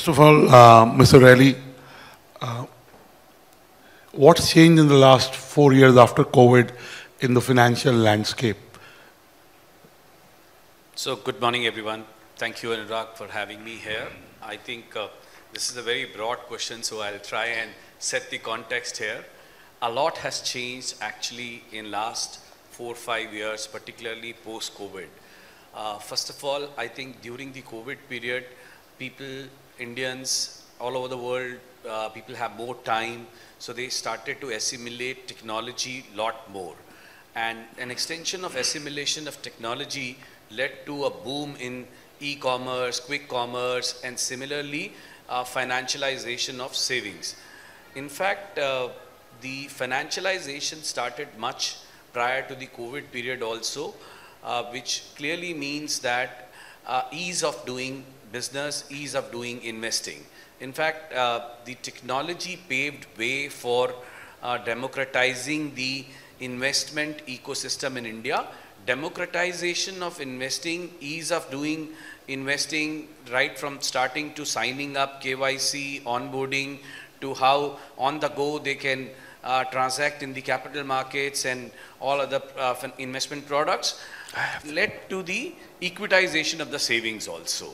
First of all, uh, Mr. Riley, uh, what's changed in the last four years after COVID in the financial landscape? So, good morning, everyone. Thank you, Anurag, for having me here. I think uh, this is a very broad question, so I'll try and set the context here. A lot has changed actually in last four or five years, particularly post-COVID. Uh, first of all, I think during the COVID period, people Indians all over the world, uh, people have more time, so they started to assimilate technology a lot more. And an extension of assimilation of technology led to a boom in e-commerce, quick commerce, and similarly, uh, financialization of savings. In fact, uh, the financialization started much prior to the COVID period also, uh, which clearly means that uh, ease of doing business, ease of doing investing. In fact, uh, the technology paved way for uh, democratizing the investment ecosystem in India. Democratization of investing, ease of doing investing right from starting to signing up, KYC, onboarding, to how on the go they can uh, transact in the capital markets and all other uh, investment products led to the equitization of the savings also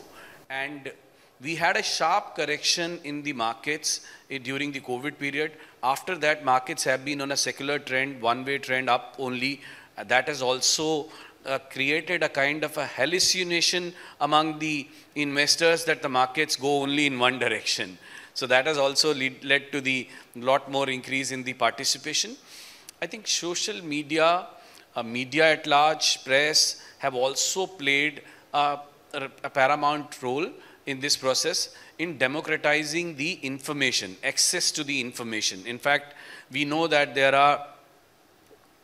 and we had a sharp correction in the markets eh, during the COVID period. After that, markets have been on a secular trend, one-way trend up only. Uh, that has also uh, created a kind of a hallucination among the investors that the markets go only in one direction. So that has also lead, led to the lot more increase in the participation. I think social media, uh, media at large, press have also played a uh, a paramount role in this process in democratizing the information, access to the information. In fact, we know that there are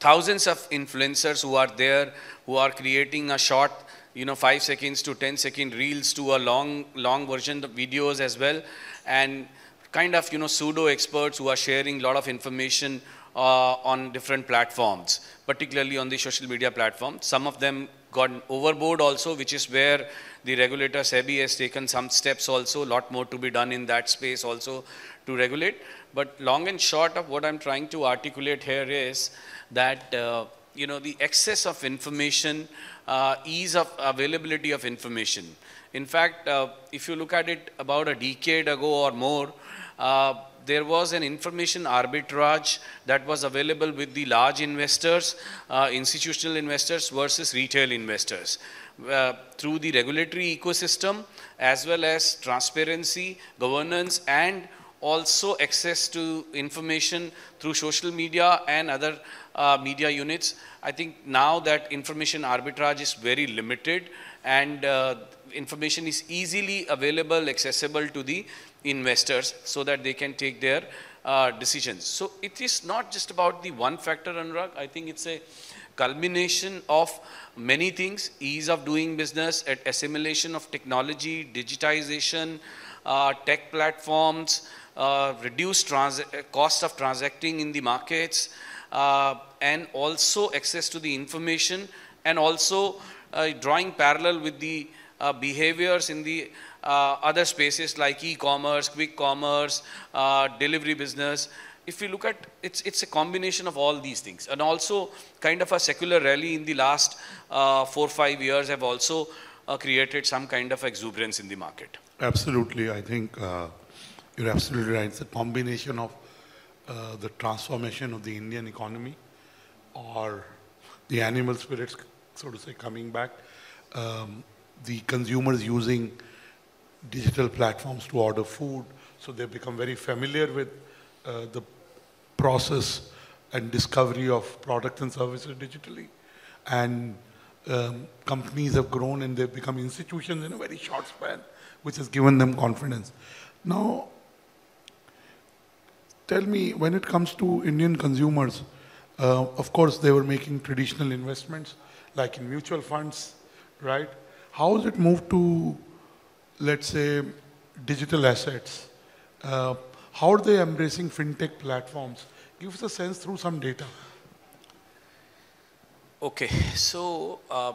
thousands of influencers who are there, who are creating a short, you know, five seconds to 10 second reels to a long, long version of videos as well. And kind of, you know, pseudo experts who are sharing a lot of information uh, on different platforms, particularly on the social media platform. Some of them got overboard also, which is where the regulator SEBI has taken some steps also, a lot more to be done in that space also to regulate. But long and short of what I'm trying to articulate here is that, uh, you know, the excess of information, uh, ease of availability of information. In fact, uh, if you look at it about a decade ago or more, uh, there was an information arbitrage that was available with the large investors, uh, institutional investors versus retail investors. Uh, through the regulatory ecosystem as well as transparency, governance and also access to information through social media and other uh, media units. I think now that information arbitrage is very limited and uh, information is easily available, accessible to the investors so that they can take their uh, decisions. So it is not just about the one factor, Anurag. I think it's a culmination of many things, ease of doing business, assimilation of technology, digitization, uh, tech platforms, uh, reduced uh, cost of transacting in the markets, uh, and also access to the information, and also uh, drawing parallel with the behaviors in the uh, other spaces like e-commerce, quick commerce, uh, delivery business, if we look at it's it's a combination of all these things and also kind of a secular rally in the last uh, four five years have also uh, created some kind of exuberance in the market absolutely i think uh, you're absolutely right it's a combination of uh, the transformation of the indian economy or the animal spirits so to say coming back um, the consumers using digital platforms to order food. So they've become very familiar with uh, the process and discovery of products and services digitally. And um, companies have grown and they've become institutions in a very short span, which has given them confidence. Now, tell me, when it comes to Indian consumers, uh, of course, they were making traditional investments, like in mutual funds, right? How has it moved to let's say, digital assets? Uh, how are they embracing fintech platforms? Give us a sense through some data. Okay, so uh,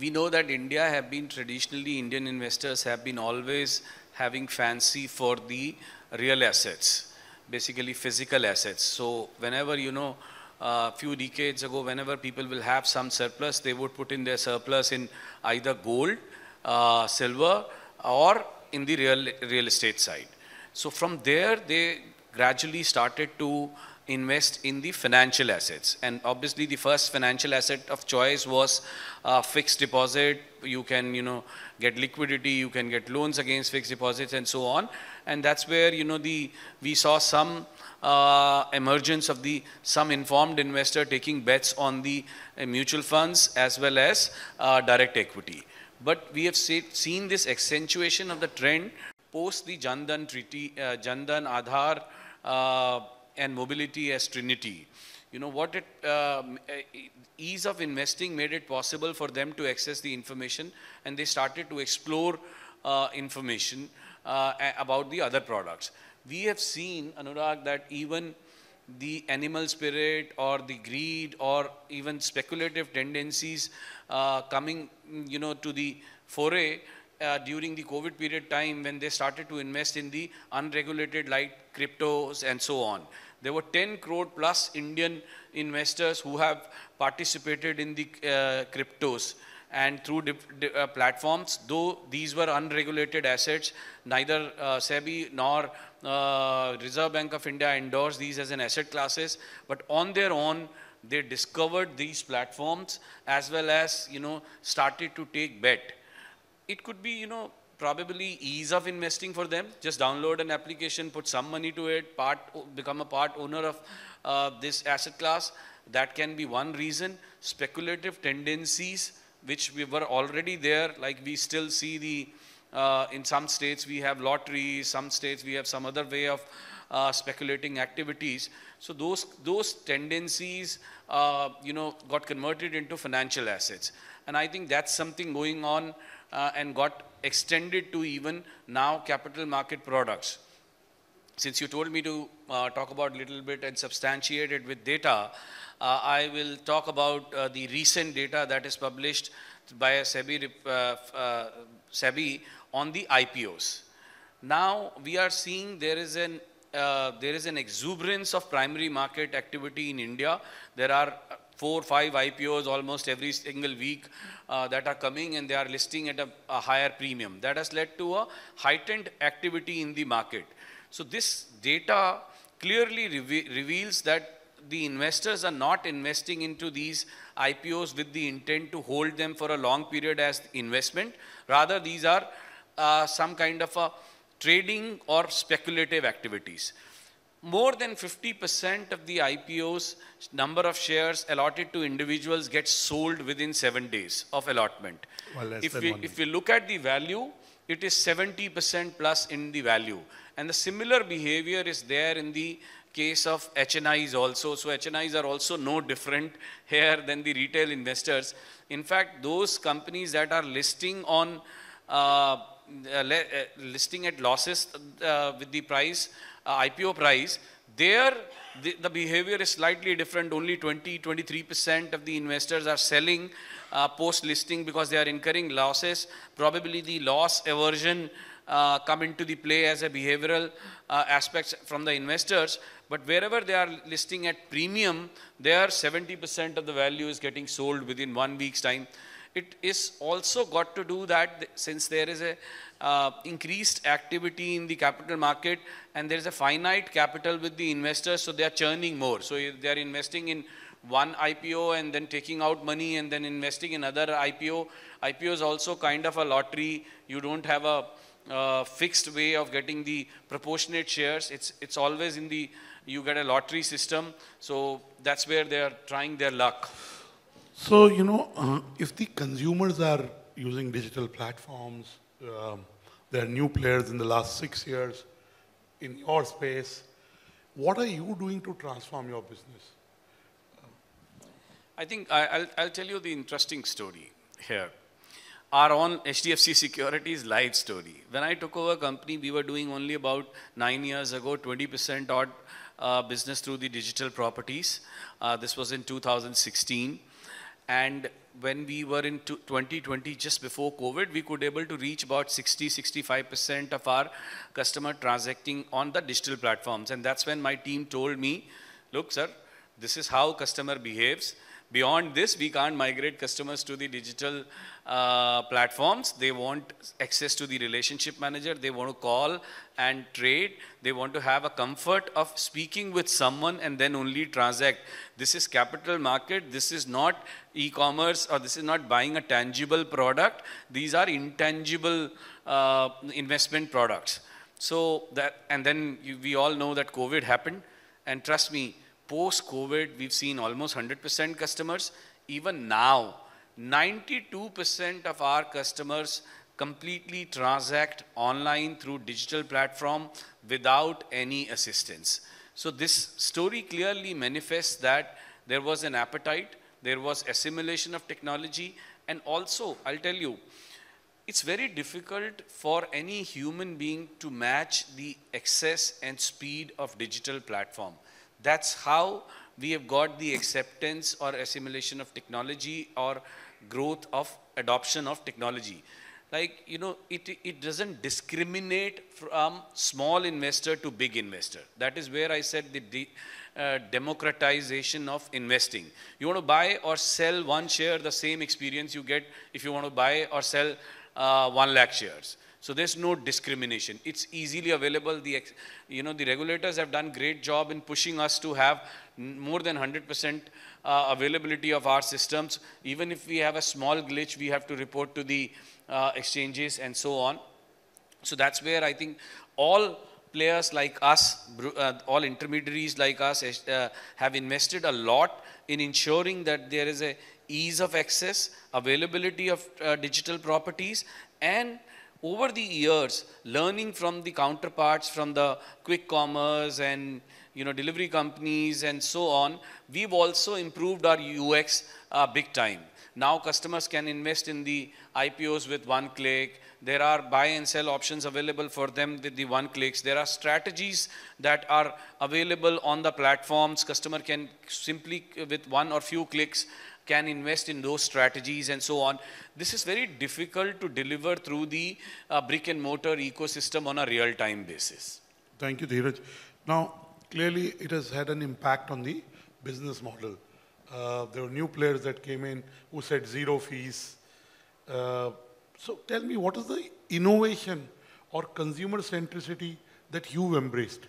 we know that India have been traditionally, Indian investors have been always having fancy for the real assets, basically physical assets. So whenever, you know, a uh, few decades ago, whenever people will have some surplus, they would put in their surplus in either gold, uh, silver, or in the real, real estate side. So from there, they gradually started to invest in the financial assets. And obviously the first financial asset of choice was a fixed deposit. You can, you know, get liquidity, you can get loans against fixed deposits and so on. And that's where, you know, the we saw some uh, emergence of the some informed investor taking bets on the uh, mutual funds as well as uh, direct equity. But we have seen this accentuation of the trend post the Jandan Treaty, uh, Jandan Aadhaar uh, and mobility as trinity. You know what it, uh, ease of investing made it possible for them to access the information and they started to explore uh, information uh, about the other products. We have seen, Anurag, that even the animal spirit or the greed or even speculative tendencies uh, coming Mm, you know, to the foray uh, during the COVID period time when they started to invest in the unregulated like cryptos and so on. There were 10 crore plus Indian investors who have participated in the uh, cryptos and through uh, platforms, though these were unregulated assets, neither uh, SEBI nor uh, Reserve Bank of India endorsed these as an asset classes, but on their own, they discovered these platforms as well as, you know, started to take bet. It could be, you know, probably ease of investing for them. Just download an application, put some money to it, part, become a part owner of uh, this asset class. That can be one reason. Speculative tendencies, which we were already there, like we still see the, uh, in some states we have lottery, some states we have some other way of uh, speculating activities. So those, those tendencies, uh, you know, got converted into financial assets. And I think that's something going on uh, and got extended to even now capital market products. Since you told me to uh, talk about a little bit and substantiate it with data, uh, I will talk about uh, the recent data that is published by SEBI, SEBI on the IPOs. Now we are seeing there is an uh, there is an exuberance of primary market activity in India. There are four, five IPOs almost every single week uh, that are coming and they are listing at a, a higher premium. That has led to a heightened activity in the market. So this data clearly reve reveals that the investors are not investing into these IPOs with the intent to hold them for a long period as investment. Rather, these are uh, some kind of a trading or speculative activities. More than 50% of the IPO's number of shares allotted to individuals gets sold within seven days of allotment. Well, if, we, if we look at the value, it is 70% plus in the value. And the similar behavior is there in the case of HNIs also. So HNIs are also no different here than the retail investors. In fact, those companies that are listing on uh, uh, uh, listing at losses uh, with the price, IPO price, there the, the, behavior is slightly different. Only 20, 23% of the investors are selling uh, post-listing because they are incurring losses. Probably the loss aversion uh, come into the play as a behavioral uh, aspects from the investors. But wherever they are listing at premium, there 70% of the value is getting sold within one week's time it is also got to do that since there is a uh, increased activity in the capital market and there is a finite capital with the investors so they are churning more so they are investing in one IPO and then taking out money and then investing in other IPO IPO is also kind of a lottery you don't have a uh, fixed way of getting the proportionate shares it's it's always in the you get a lottery system so that's where they are trying their luck so, you know, uh, if the consumers are using digital platforms, um, there are new players in the last six years in your space. What are you doing to transform your business? I think I, will I'll tell you the interesting story here. Our own HDFC Securities live story. When I took over company, we were doing only about nine years ago, 20% odd uh, business through the digital properties. Uh, this was in 2016. And when we were in 2020, just before COVID, we could able to reach about 60, 65% of our customer transacting on the digital platforms. And that's when my team told me, look, sir, this is how customer behaves. Beyond this, we can't migrate customers to the digital uh, platforms. They want access to the relationship manager. They want to call and trade. They want to have a comfort of speaking with someone and then only transact. This is capital market. This is not e-commerce or this is not buying a tangible product. These are intangible uh, investment products. So that, and then you, we all know that COVID happened. And trust me, post-COVID, we've seen almost 100% customers. Even now, 92% of our customers completely transact online through digital platform without any assistance. So this story clearly manifests that there was an appetite, there was assimilation of technology, and also, I'll tell you, it's very difficult for any human being to match the access and speed of digital platform. That's how we have got the acceptance or assimilation of technology or growth of adoption of technology. Like, you know, it, it doesn't discriminate from small investor to big investor. That is where I said the de uh, democratization of investing. You want to buy or sell one share, the same experience you get if you want to buy or sell uh, 1 lakh shares. So there's no discrimination. It's easily available. The, you know, the regulators have done great job in pushing us to have more than 100% uh, availability of our systems. Even if we have a small glitch, we have to report to the uh, exchanges and so on. So that's where I think all players like us, uh, all intermediaries like us uh, have invested a lot in ensuring that there is a ease of access, availability of uh, digital properties and over the years, learning from the counterparts from the quick commerce and you know delivery companies and so on, we've also improved our UX uh, big time. Now customers can invest in the IPOs with one click. There are buy and sell options available for them with the one clicks. There are strategies that are available on the platforms. Customer can simply with one or few clicks can invest in those strategies and so on. This is very difficult to deliver through the uh, brick and mortar ecosystem on a real time basis. Thank you, Dheeraj. Now, clearly it has had an impact on the business model. Uh, there were new players that came in who said zero fees. Uh, so tell me, what is the innovation or consumer centricity that you've embraced?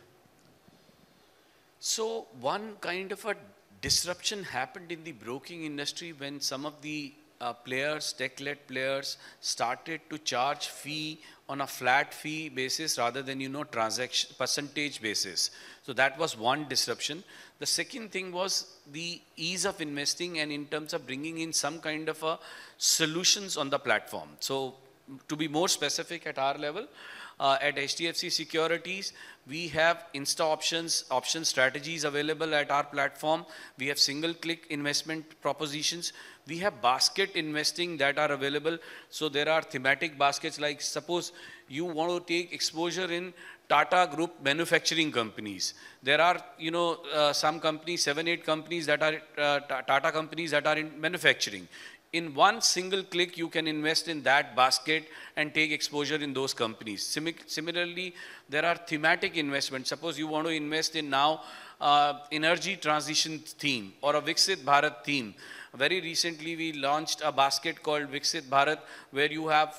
So one kind of a disruption happened in the broking industry when some of the uh, players, tech-led players, started to charge fee on a flat fee basis rather than you know transaction percentage basis. So that was one disruption. The second thing was the ease of investing and in terms of bringing in some kind of a uh, solutions on the platform. So to be more specific at our level, uh, at HDFC Securities. We have Insta options, option strategies available at our platform. We have single click investment propositions. We have basket investing that are available. So there are thematic baskets like suppose you want to take exposure in Tata Group manufacturing companies. There are, you know, uh, some companies, seven, eight companies that are uh, Tata companies that are in manufacturing in one single click, you can invest in that basket and take exposure in those companies. similarly, there are thematic investments. Suppose you want to invest in now uh, energy transition theme or a Viksit Bharat theme. Very recently, we launched a basket called Viksit Bharat, where you have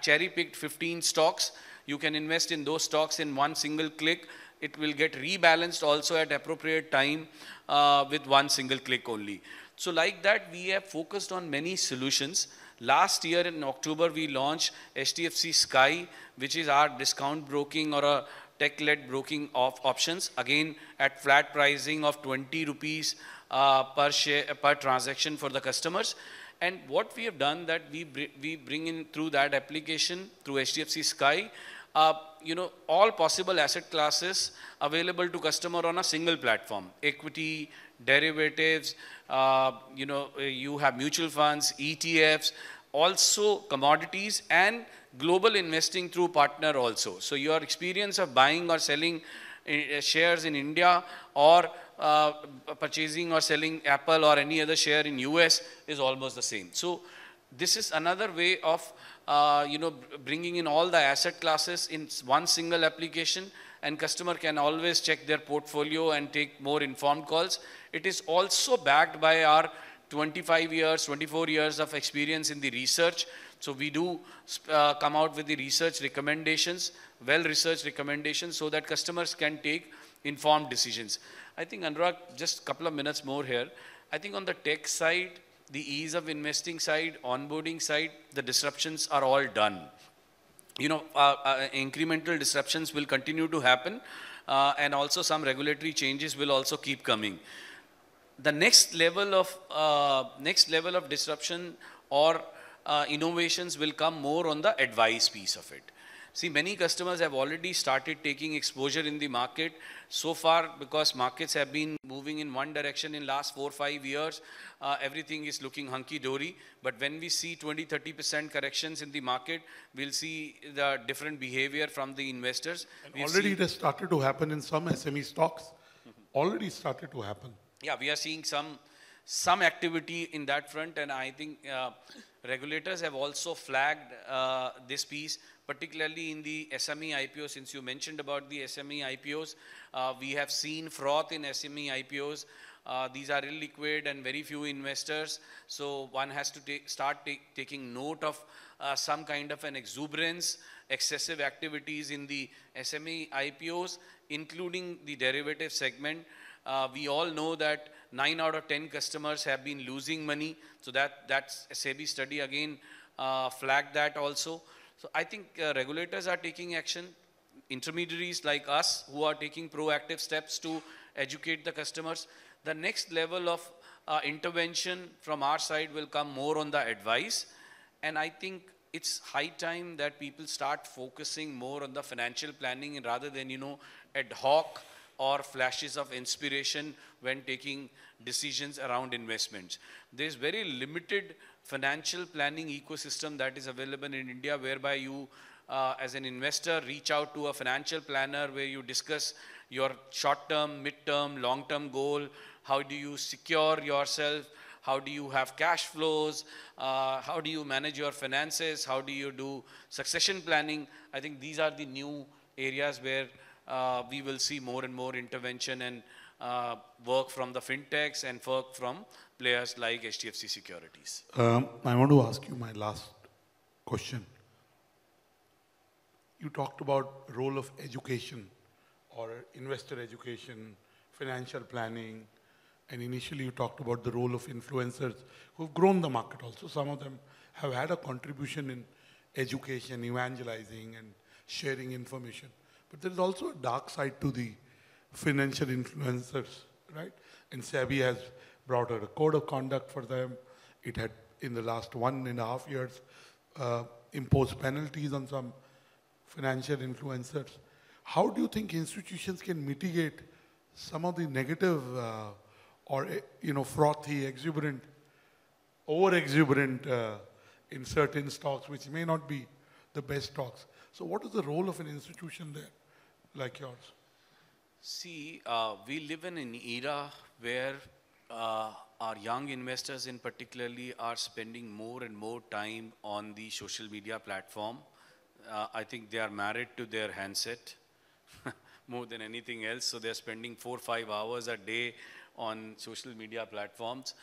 cherry-picked 15 stocks. You can invest in those stocks in one single click. It will get rebalanced also at appropriate time uh, with one single click only. So like that, we have focused on many solutions. Last year in October, we launched HDFC Sky, which is our discount broking or a tech-led broking of options. Again, at flat pricing of 20 rupees uh, per, share, uh, per transaction for the customers. And what we have done that we, br we bring in through that application, through HDFC Sky, uh, you know, all possible asset classes available to customer on a single platform. Equity, derivatives, uh, you know, uh, you have mutual funds, ETFs, also commodities and global investing through partner also. So your experience of buying or selling uh, shares in India or uh, purchasing or selling Apple or any other share in US is almost the same. So this is another way of uh, you know, bringing in all the asset classes in one single application and customer can always check their portfolio and take more informed calls. It is also backed by our 25 years, 24 years of experience in the research. So we do uh, come out with the research recommendations, well-researched recommendations so that customers can take informed decisions. I think Anurag, just a couple of minutes more here. I think on the tech side, the ease of investing side, onboarding side, the disruptions are all done. You know, uh, uh, incremental disruptions will continue to happen uh, and also some regulatory changes will also keep coming. The next level of, uh, next level of disruption or uh, innovations will come more on the advice piece of it. See, many customers have already started taking exposure in the market. So far, because markets have been moving in one direction in last four, five years, uh, everything is looking hunky-dory. But when we see 20, 30% corrections in the market, we'll see the different behavior from the investors. already it has started to happen in some SME stocks. Mm -hmm. Already started to happen. Yeah, we are seeing some some activity in that front and I think uh, regulators have also flagged uh, this piece, particularly in the SME IPO. Since you mentioned about the SME IPOs, uh, we have seen froth in SME IPOs. Uh, these are illiquid and very few investors. So one has to ta start ta taking note of uh, some kind of an exuberance, excessive activities in the SME IPOs, including the derivative segment. Uh, we all know that 9 out of 10 customers have been losing money. So that that's SEBI study again uh, flagged that also. So I think uh, regulators are taking action. Intermediaries like us who are taking proactive steps to educate the customers. The next level of uh, intervention from our side will come more on the advice. And I think it's high time that people start focusing more on the financial planning rather than, you know, ad hoc or flashes of inspiration when taking decisions around investments. There's very limited financial planning ecosystem that is available in India whereby you uh, as an investor reach out to a financial planner where you discuss your short-term, mid-term, long-term goal, how do you secure yourself, how do you have cash flows, uh, how do you manage your finances, how do you do succession planning. I think these are the new areas where uh, we will see more and more intervention and uh, work from the fintechs and work from players like HDFC Securities. Um, I want to ask you my last question. You talked about role of education or investor education, financial planning, and initially you talked about the role of influencers who've grown the market also. Some of them have had a contribution in education, evangelizing, and sharing information. But there is also a dark side to the financial influencers, right? And SEBI has brought out a code of conduct for them. It had, in the last one and a half years, uh, imposed penalties on some financial influencers. How do you think institutions can mitigate some of the negative uh, or, you know, frothy, exuberant, over-exuberant uh, in certain stocks, which may not be the best stocks? So what is the role of an institution there like yours? See, uh, we live in an era where uh, our young investors in particularly are spending more and more time on the social media platform. Uh, I think they are married to their handset more than anything else. So they're spending four or five hours a day on social media platforms.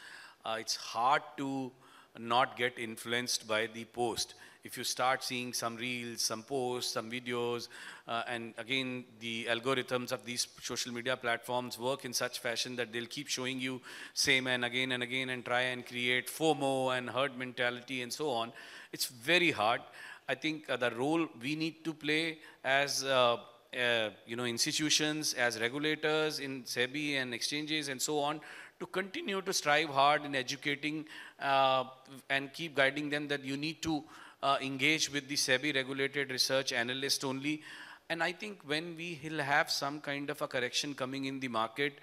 Uh, it's hard to not get influenced by the post if you start seeing some reels, some posts, some videos, uh, and again, the algorithms of these social media platforms work in such fashion that they'll keep showing you same and again and again and try and create FOMO and herd mentality and so on. It's very hard. I think uh, the role we need to play as uh, uh, you know institutions, as regulators in SEBI and exchanges and so on, to continue to strive hard in educating uh, and keep guiding them that you need to uh, engage with the SEBI regulated research analyst only. And I think when we will have some kind of a correction coming in the market,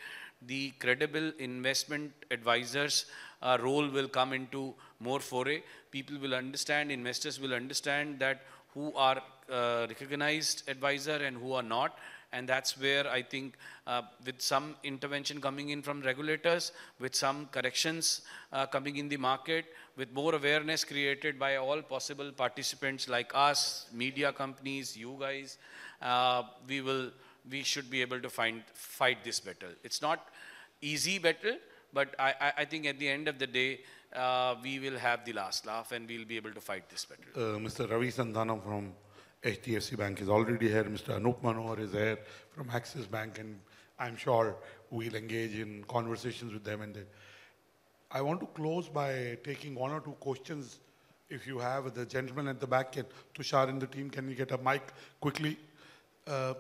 the credible investment advisors uh, role will come into more foray. People will understand, investors will understand that who are uh, recognized advisor and who are not and that's where I think uh, with some intervention coming in from regulators, with some corrections uh, coming in the market, with more awareness created by all possible participants like us, media companies, you guys, uh, we will, we should be able to find, fight this battle. It's not easy battle, but I, I think at the end of the day, uh, we will have the last laugh and we'll be able to fight this battle. Uh, Mr. Ravi Sandhana from HDFC Bank is already here. Mr. Anup Manohar is here from Axis Bank and I'm sure we'll engage in conversations with them and they, I want to close by taking one or two questions if you have. The gentleman at the back, can, Tushar and the team, can you get a mic quickly? Uh,